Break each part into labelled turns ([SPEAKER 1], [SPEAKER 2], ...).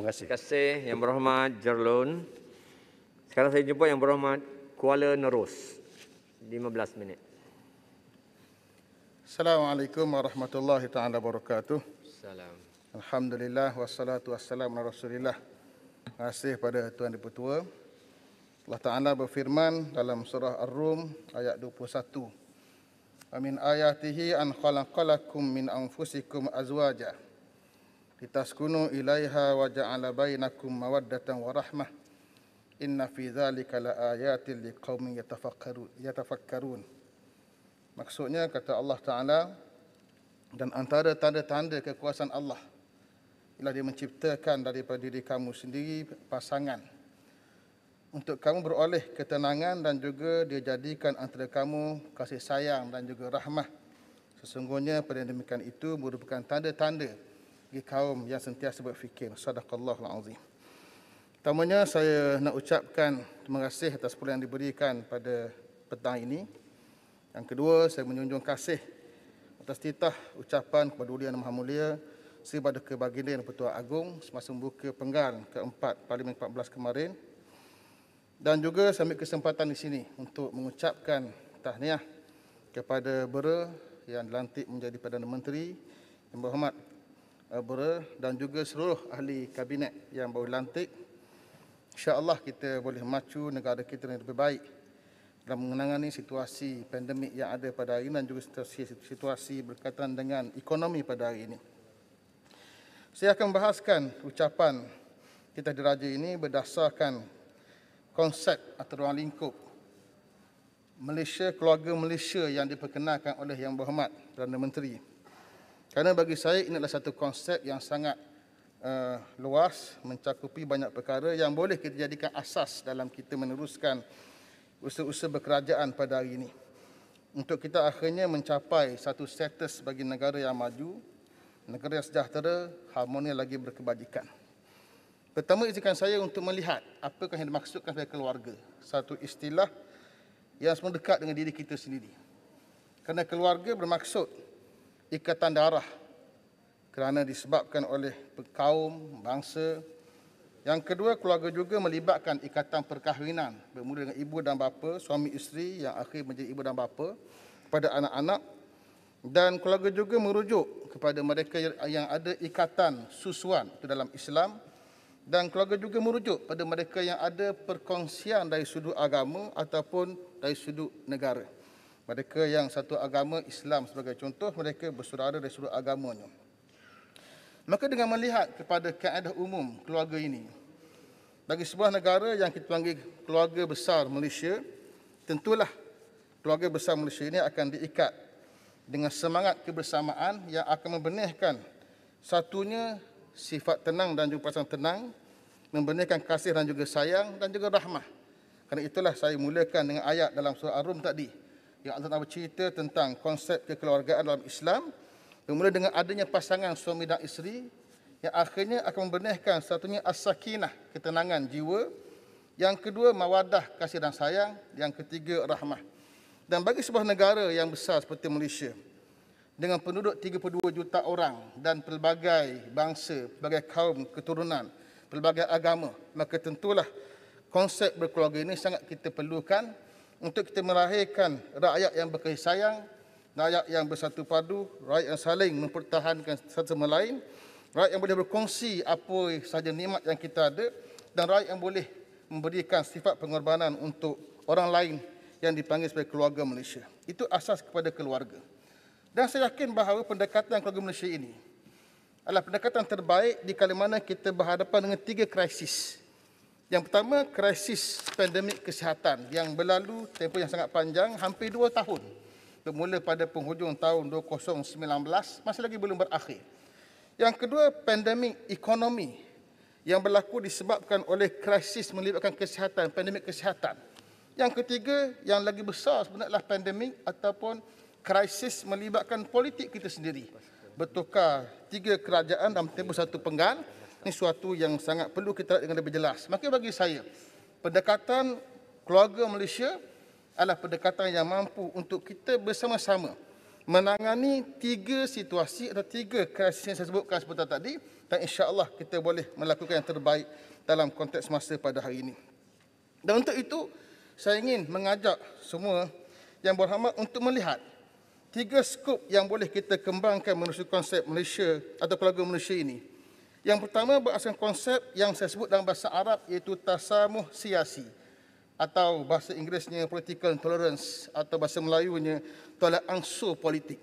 [SPEAKER 1] Terima kasih. Terima kasih Yang Berhormat Jerlun. Sekarang saya jumpa Yang Berhormat Kuala Nerus. 15 minit. Assalamualaikum warahmatullahi taala wabarakatuh. Salam. Alhamdulillah wassalatu wassalamu ala Rasulillah. Terima kasih pada Tuan Dipertua. Allah Ta'ala berfirman dalam surah Ar-Rum ayat 21. Amin ayatihi an khalaqalakum min anfusikum azwaja litaskunu ilaiha wa ja'ala bainakum mawaddatan wa rahmah inna fi dhalika laayatin liqaumin yatafakkarun maksudnya kata Allah taala dan antara tanda-tanda kekuasaan Allah ialah dia menciptakan daripada diri kamu sendiri pasangan untuk kamu beroleh ketenangan dan juga dia jadikan antara kamu kasih sayang dan juga rahmah sesungguhnya pada demikian itu merupakan tanda-tanda bagi kaum yang sentiasa berfikir. Sadaqallahul azim. Pertamanya saya nak ucapkan terima kasih atas perlu yang diberikan pada petang ini. Yang kedua, saya menjunjung kasih atas titah ucapan kepada Uli Yang Maha Mulia Sri Baduka Baginda yang Pertua Agung semasa membuka penggal keempat Parlimen 14 kemarin. Dan juga saya ambil kesempatan di sini untuk mengucapkan tahniah kepada Bera yang dilantik menjadi Perdana Menteri Yang Berhormat Bera dan juga seluruh ahli kabinet yang baru dilantik. Insya Allah kita boleh macu negara kita yang lebih baik dalam menangani situasi pandemik yang ada pada hari ini dan juga situasi berkaitan dengan ekonomi pada hari ini. Saya akan bahaskan ucapan kita diraja ini berdasarkan konsep atau ruang lingkup Malaysia, keluarga Malaysia yang diperkenalkan oleh Yang Berhormat Perdana Menteri. Kerana bagi saya ini adalah satu konsep yang sangat uh, luas, mencakupi banyak perkara yang boleh kita jadikan asas dalam kita meneruskan usaha-usaha berkerajaan pada hari ini. Untuk kita akhirnya mencapai satu status bagi negara yang maju, negara yang sejahtera, harmoni lagi berkebajikan. Pertama izinkan saya untuk melihat apa yang dimaksudkan sebagai keluarga. Satu istilah yang semua dekat dengan diri kita sendiri. Kerana keluarga bermaksud ikatan darah kerana disebabkan oleh kaum, bangsa. Yang kedua, keluarga juga melibatkan ikatan perkahwinan bermula dengan ibu dan bapa, suami isteri yang akhir menjadi ibu dan bapa kepada anak-anak. Dan keluarga juga merujuk kepada mereka yang ada ikatan susuan itu dalam Islam. Dan keluarga juga merujuk kepada mereka yang ada perkongsian dari sudut agama ataupun dari sudut negara. Mereka yang satu agama Islam sebagai contoh mereka bersaudara dari seluruh agamanya. Maka dengan melihat kepada keadaan umum keluarga ini, bagi sebuah negara yang kita panggil keluarga besar Malaysia, tentulah keluarga besar Malaysia ini akan diikat dengan semangat kebersamaan yang akan membenihkan satunya sifat tenang dan juga pasang tenang, membenihkan kasih dan juga sayang dan juga rahmah. Kerana itulah saya mulakan dengan ayat dalam surah Ar-Rum tadi yang Allah Taala bercerita tentang konsep kekeluargaan dalam Islam bermula dengan adanya pasangan suami dan isteri yang akhirnya akan membenihkan satunya as-sakinah ketenangan jiwa yang kedua mawadah kasih dan sayang yang ketiga rahmah dan bagi sebuah negara yang besar seperti Malaysia dengan penduduk 32 juta orang dan pelbagai bangsa, pelbagai kaum keturunan, pelbagai agama, maka tentulah konsep berkeluarga ini sangat kita perlukan untuk kita melahirkan rakyat yang berkasih sayang, rakyat yang bersatu padu, rakyat yang saling mempertahankan satu sama lain, rakyat yang boleh berkongsi apa sahaja nikmat yang kita ada dan rakyat yang boleh memberikan sifat pengorbanan untuk orang lain yang dipanggil sebagai keluarga Malaysia. Itu asas kepada keluarga. Dan saya yakin bahawa pendekatan keluarga Malaysia ini adalah pendekatan terbaik di kalimana kita berhadapan dengan tiga krisis yang pertama krisis pandemik kesihatan yang berlalu tempoh yang sangat panjang hampir dua tahun. Bermula pada penghujung tahun 2019 masih lagi belum berakhir. Yang kedua pandemik ekonomi yang berlaku disebabkan oleh krisis melibatkan kesihatan, pandemik kesihatan. Yang ketiga yang lagi besar sebenarnya adalah pandemik ataupun krisis melibatkan politik kita sendiri. Bertukar tiga kerajaan dalam tempoh satu penggal ini suatu yang sangat perlu kita dengan lebih jelas. Maka bagi saya, pendekatan keluarga Malaysia adalah pendekatan yang mampu untuk kita bersama-sama menangani tiga situasi atau tiga krisis yang saya sebutkan sebentar tadi dan insya-Allah kita boleh melakukan yang terbaik dalam konteks masa pada hari ini. Dan untuk itu, saya ingin mengajak semua yang berhormat untuk melihat tiga skop yang boleh kita kembangkan menerusi konsep Malaysia atau keluarga Malaysia ini. Yang pertama berasaskan konsep yang saya sebut dalam bahasa Arab iaitu tasamuh siasi atau bahasa Inggerisnya political tolerance atau bahasa Melayunya tolak angsur politik.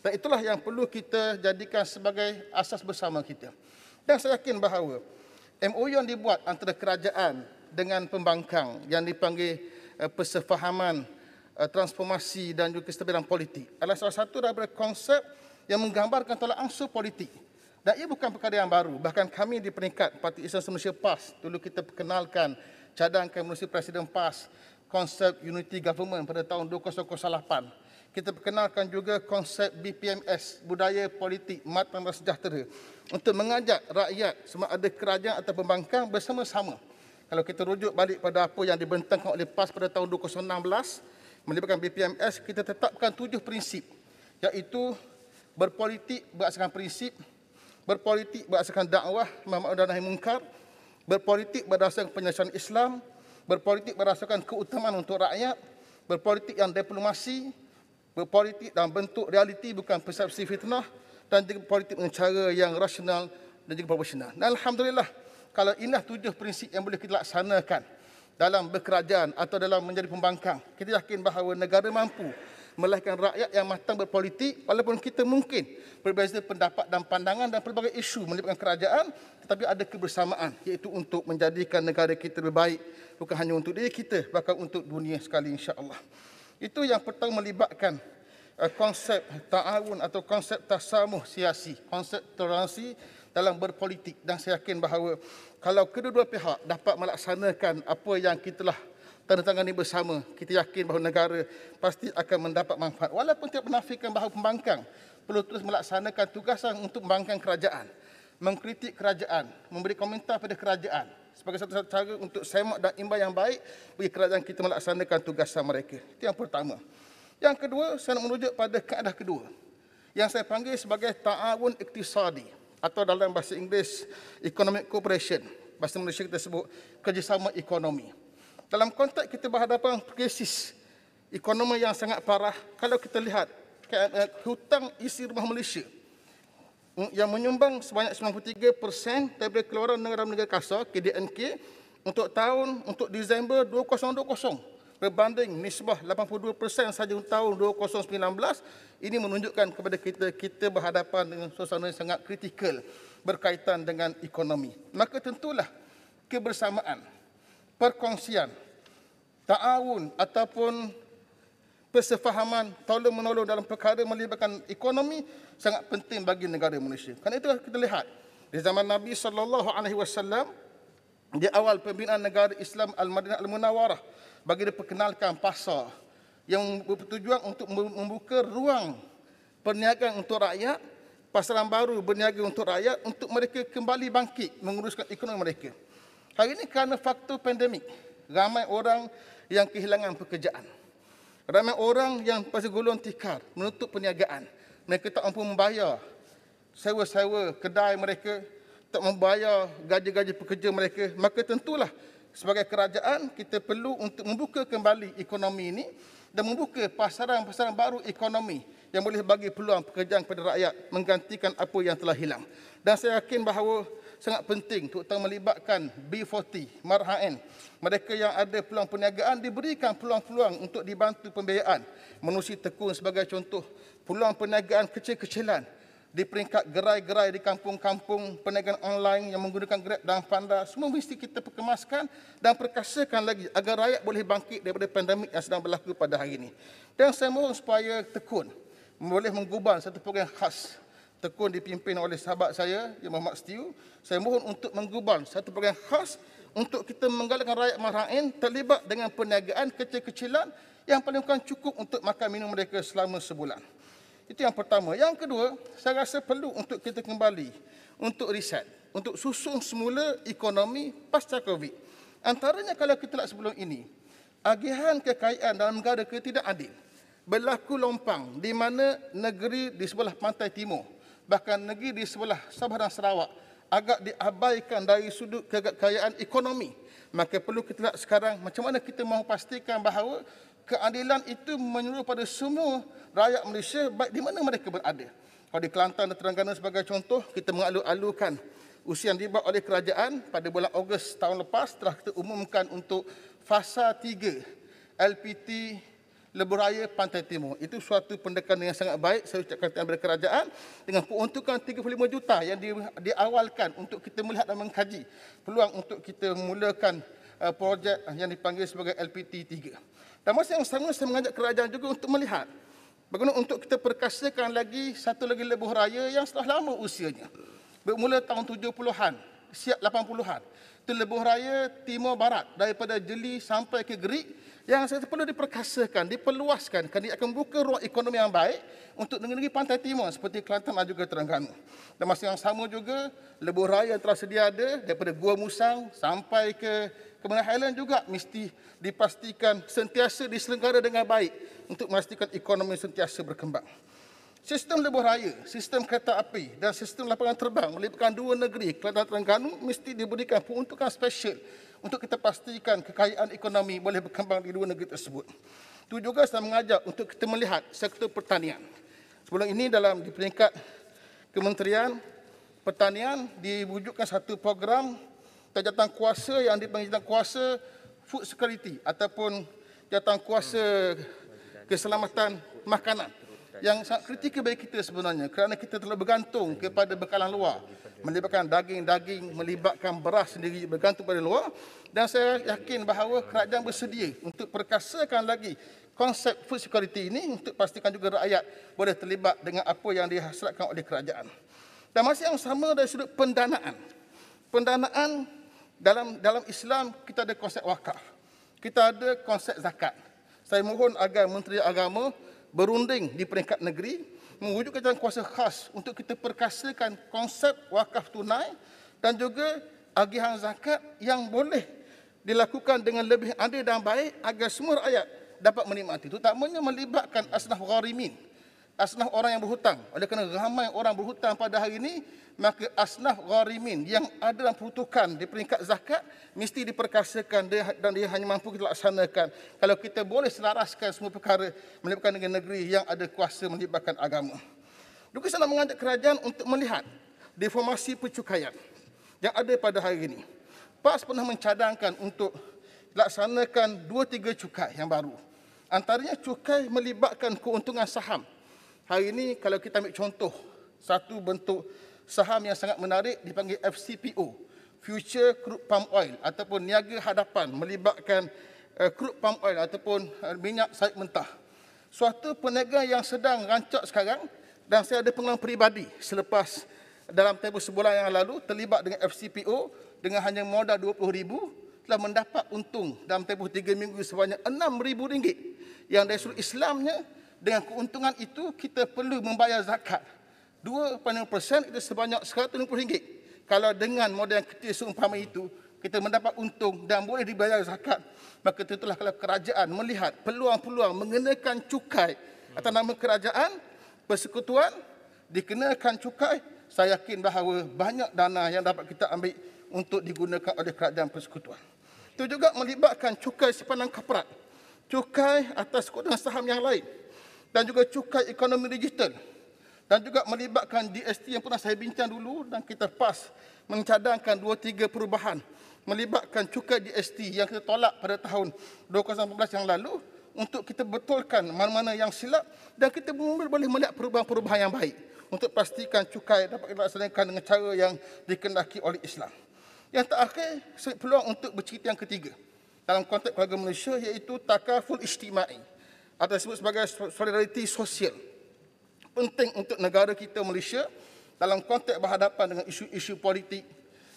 [SPEAKER 1] Dan itulah yang perlu kita jadikan sebagai asas bersama kita. Dan saya yakin bahawa MOU yang dibuat antara kerajaan dengan pembangkang yang dipanggil eh, persefahaman eh, transformasi dan juga kestabilan politik adalah salah satu daripada konsep yang menggambarkan tolak angsur politik dan ia bukan perkara yang baru. Bahkan kami di peringkat Parti Islam Malaysia PAS, dulu kita perkenalkan cadangkan menerusi Presiden PAS, konsep Unity Government pada tahun 2008. Kita perkenalkan juga konsep BPMS, Budaya Politik Matang dan Sejahtera. Untuk mengajak rakyat semua ada kerajaan atau pembangkang bersama-sama. Kalau kita rujuk balik pada apa yang dibentangkan oleh PAS pada tahun 2016, melibatkan BPMS, kita tetapkan tujuh prinsip. Iaitu berpolitik berasaskan prinsip, berpolitik berdasarkan dakwah Muhammad dan Munkar, berpolitik berdasarkan penyelesaian Islam, berpolitik berdasarkan keutamaan untuk rakyat, berpolitik yang diplomasi, berpolitik dalam bentuk realiti bukan persepsi fitnah dan juga politik dengan cara yang rasional dan juga profesional. Dan Alhamdulillah, kalau inilah tujuh prinsip yang boleh kita laksanakan dalam berkerajaan atau dalam menjadi pembangkang, kita yakin bahawa negara mampu melahirkan rakyat yang matang berpolitik walaupun kita mungkin berbeza pendapat dan pandangan dan pelbagai isu melibatkan kerajaan tetapi ada kebersamaan iaitu untuk menjadikan negara kita lebih baik bukan hanya untuk diri kita bahkan untuk dunia sekali insya-Allah. Itu yang pertama melibatkan uh, konsep ta'awun atau konsep tasamuh siasi, konsep toleransi dalam berpolitik dan saya yakin bahawa kalau kedua-dua pihak dapat melaksanakan apa yang kita telah tanda tangan ini bersama, kita yakin bahawa negara pasti akan mendapat manfaat. Walaupun tidak menafikan bahawa pembangkang perlu terus melaksanakan tugasan untuk membangkang kerajaan, mengkritik kerajaan, memberi komentar pada kerajaan sebagai satu, satu cara untuk semak dan imbang yang baik bagi kerajaan kita melaksanakan tugasan mereka. Itu yang pertama. Yang kedua, saya nak menuju pada keadaan kedua yang saya panggil sebagai ta'awun iktisadi atau dalam bahasa Inggeris economic cooperation. Bahasa Malaysia kita sebut kerjasama ekonomi dalam konteks kita berhadapan krisis ekonomi yang sangat parah, kalau kita lihat eh, eh, hutang isi rumah Malaysia mm, yang menyumbang sebanyak 93% daripada keluaran negara negara kasar KDNK untuk tahun untuk Disember 2020 berbanding nisbah 82% sahaja tahun 2019 ini menunjukkan kepada kita kita berhadapan dengan suasana yang sangat kritikal berkaitan dengan ekonomi maka tentulah kebersamaan perkongsian ta'awun ataupun persefahaman tolong-menolong dalam perkara melibatkan ekonomi sangat penting bagi negara Malaysia. Karena itu kita lihat di zaman Nabi sallallahu alaihi wasallam di awal pembinaan negara Islam Al-Madinah Al-Munawarah bagi diperkenalkan pasar yang bertujuan untuk membuka ruang perniagaan untuk rakyat, pasaran baru berniaga untuk rakyat untuk mereka kembali bangkit menguruskan ekonomi mereka. Hari ini kerana faktor pandemik, ramai orang yang kehilangan pekerjaan. Ramai orang yang pasal gulung tikar menutup perniagaan. Mereka tak mampu membayar sewa-sewa kedai mereka, tak membayar gaji-gaji pekerja mereka. Maka tentulah sebagai kerajaan kita perlu untuk membuka kembali ekonomi ini dan membuka pasaran-pasaran baru ekonomi yang boleh bagi peluang pekerjaan kepada rakyat menggantikan apa yang telah hilang. Dan saya yakin bahawa sangat penting terutama melibatkan B40, Marhaen. Mereka yang ada peluang perniagaan diberikan peluang-peluang untuk dibantu pembiayaan. Menusi tekun sebagai contoh, peluang perniagaan kecil-kecilan di peringkat gerai-gerai di kampung-kampung perniagaan online yang menggunakan Grab dan Panda semua mesti kita perkemaskan dan perkasakan lagi agar rakyat boleh bangkit daripada pandemik yang sedang berlaku pada hari ini. Dan saya mohon supaya tekun boleh menggubal satu program khas tekun dipimpin oleh sahabat saya yang Muhammad Setiu saya mohon untuk menggubal satu perkara khas untuk kita menggalakkan rakyat Marhain terlibat dengan perniagaan kecil-kecilan yang paling bukan cukup untuk makan minum mereka selama sebulan. Itu yang pertama. Yang kedua, saya rasa perlu untuk kita kembali untuk riset, untuk susun semula ekonomi pasca COVID. Antaranya kalau kita nak sebelum ini, agihan kekayaan dalam negara kita Berlaku lompang di mana negeri di sebelah pantai timur bahkan negeri di sebelah Sabah dan Sarawak agak diabaikan dari sudut kekayaan ekonomi. Maka perlu kita lihat sekarang macam mana kita mahu pastikan bahawa keadilan itu menyuruh pada semua rakyat Malaysia baik di mana mereka berada. Kalau di Kelantan dan Terengganu sebagai contoh, kita mengalu-alukan usia yang dibuat oleh kerajaan pada bulan Ogos tahun lepas telah kita umumkan untuk fasa 3 LPT Leburaya Pantai Timur. Itu suatu pendekatan yang sangat baik saya ucapkan kepada kerajaan dengan peruntukan 35 juta yang di, diawalkan untuk kita melihat dan mengkaji peluang untuk kita memulakan uh, projek yang dipanggil sebagai LPT 3. Dan masa yang sama saya mengajak kerajaan juga untuk melihat bagaimana untuk kita perkasakan lagi satu lagi lebuh raya yang setelah lama usianya. Bermula tahun 70-an, siap 80-an. Itu lebuh raya timur barat daripada Jeli sampai ke Gerik yang saya perlu diperkasakan, diperluaskan kerana akan buka ruang ekonomi yang baik untuk negeri-negeri pantai timur seperti Kelantan dan juga Terengganu. Dan masa yang sama juga, lebuh raya yang telah sedia ada daripada Gua Musang sampai ke Kemenang Highland juga mesti dipastikan sentiasa diselenggara dengan baik untuk memastikan ekonomi sentiasa berkembang. Sistem lebuh raya, sistem kereta api dan sistem lapangan terbang melibatkan dua negeri, Kelantan dan Terengganu, mesti diberikan peruntukan spesial untuk kita pastikan kekayaan ekonomi boleh berkembang di dua negeri tersebut. Itu juga saya mengajak untuk kita melihat sektor pertanian. Sebelum ini dalam di peringkat Kementerian Pertanian diwujudkan satu program jatang kuasa yang dipanggil jatang kuasa food security ataupun jatang kuasa keselamatan makanan yang sangat kritikal bagi kita sebenarnya kerana kita terlalu bergantung kepada bekalan luar melibatkan daging-daging, melibatkan beras sendiri bergantung pada luar. Dan saya yakin bahawa kerajaan bersedia untuk perkasakan lagi konsep food security ini untuk pastikan juga rakyat boleh terlibat dengan apa yang dihasilkan oleh kerajaan. Dan masih yang sama dari sudut pendanaan. Pendanaan dalam dalam Islam kita ada konsep wakaf. Kita ada konsep zakat. Saya mohon agar Menteri Agama berunding di peringkat negeri mewujudkan jalan kuasa khas untuk kita perkasakan konsep wakaf tunai dan juga agihan zakat yang boleh dilakukan dengan lebih adil dan baik agar semua rakyat dapat menikmati. Terutamanya melibatkan asnaf gharimin asnaf orang yang berhutang. Oleh kerana ramai orang berhutang pada hari ini, maka asnaf gharimin yang ada dalam peruntukan di peringkat zakat mesti diperkasakan dan dia hanya mampu kita laksanakan kalau kita boleh selaraskan semua perkara melibatkan dengan negeri yang ada kuasa melibatkan agama. Duka Salam mengajak kerajaan untuk melihat deformasi pencukaian yang ada pada hari ini. PAS pernah mencadangkan untuk laksanakan dua tiga cukai yang baru. Antaranya cukai melibatkan keuntungan saham Hari ini kalau kita ambil contoh satu bentuk saham yang sangat menarik dipanggil FCPO, Future Crude Palm Oil ataupun niaga hadapan melibatkan uh, crude palm oil ataupun uh, minyak sawit mentah. Suatu peniaga yang sedang rancak sekarang dan saya ada pengalaman peribadi selepas dalam tempoh sebulan yang lalu terlibat dengan FCPO dengan hanya modal 20000 telah mendapat untung dalam tempoh tiga minggu sebanyak RM6,000 yang dari sudut Islamnya dengan keuntungan itu kita perlu membayar zakat. 2.5% itu sebanyak RM160. Kalau dengan model yang kecil seumpama itu, kita mendapat untung dan boleh dibayar zakat. Maka tentulah kalau kerajaan melihat peluang-peluang mengenakan cukai atau nama kerajaan, persekutuan, dikenakan cukai, saya yakin bahawa banyak dana yang dapat kita ambil untuk digunakan oleh kerajaan persekutuan. Itu juga melibatkan cukai sepanjang kaprat. Cukai atas keuntungan saham yang lain dan juga cukai ekonomi digital dan juga melibatkan DST yang pernah saya bincang dulu dan kita pas mencadangkan dua tiga perubahan melibatkan cukai DST yang kita tolak pada tahun 2018 yang lalu untuk kita betulkan mana-mana yang silap dan kita boleh melihat perubahan-perubahan yang baik untuk pastikan cukai dapat dilaksanakan dengan cara yang dikendaki oleh Islam. Yang terakhir, saya peluang untuk bercerita yang ketiga dalam konteks keluarga Malaysia iaitu takaful ijtimai atau disebut sebagai solidariti sosial penting untuk negara kita Malaysia dalam konteks berhadapan dengan isu-isu politik,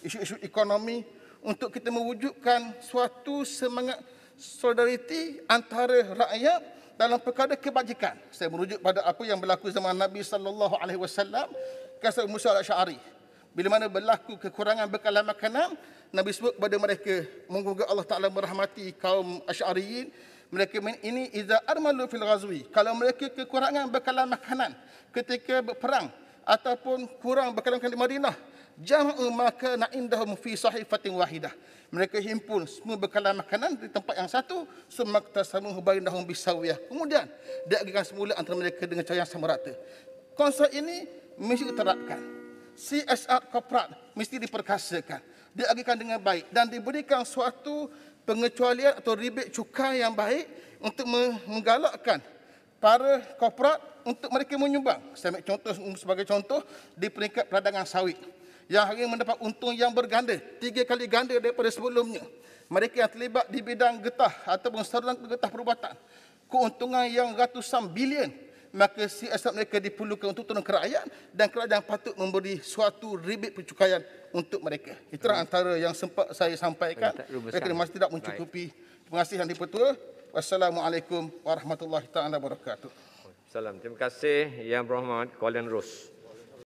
[SPEAKER 1] isu-isu ekonomi untuk kita mewujudkan suatu semangat solidariti antara rakyat dalam perkara kebajikan. Saya merujuk pada apa yang berlaku zaman Nabi sallallahu alaihi wasallam kisah Musa al-Asy'ari. Bila mana berlaku kekurangan bekalan makanan, Nabi sebut kepada mereka, "Moga Allah Taala merahmati kaum Asy'ariyin." mereka ini iza armalu fil ghazwi kalau mereka kekurangan bekalan makanan ketika berperang ataupun kurang bekalan makanan di Madinah jam'u maka na'indahum fi sahifatin wahidah mereka himpun semua bekalan makanan di tempat yang satu summa tasamu bainahum bisawiyah kemudian dia agihkan semula antara mereka dengan cara yang sama rata konsep ini mesti diterapkan CSR korporat mesti diperkasakan dia agihkan dengan baik dan diberikan suatu pengecualian atau ribet cukai yang baik untuk menggalakkan para korporat untuk mereka menyumbang. Saya ambil contoh sebagai contoh di peringkat peradangan sawit yang hari ini mendapat untung yang berganda, tiga kali ganda daripada sebelumnya. Mereka yang terlibat di bidang getah ataupun saluran getah perubatan, keuntungan yang ratusan bilion maka si asap mereka diperlukan untuk tolong kerajaan dan kerajaan patut memberi suatu ribet pencukaian untuk mereka. Itulah hmm. antara yang sempat saya sampaikan. Mereka masih tidak mencukupi pengasihan di petua. Wassalamualaikum warahmatullahi taala wabarakatuh. Salam. Terima kasih Yang Berhormat Colin Rose.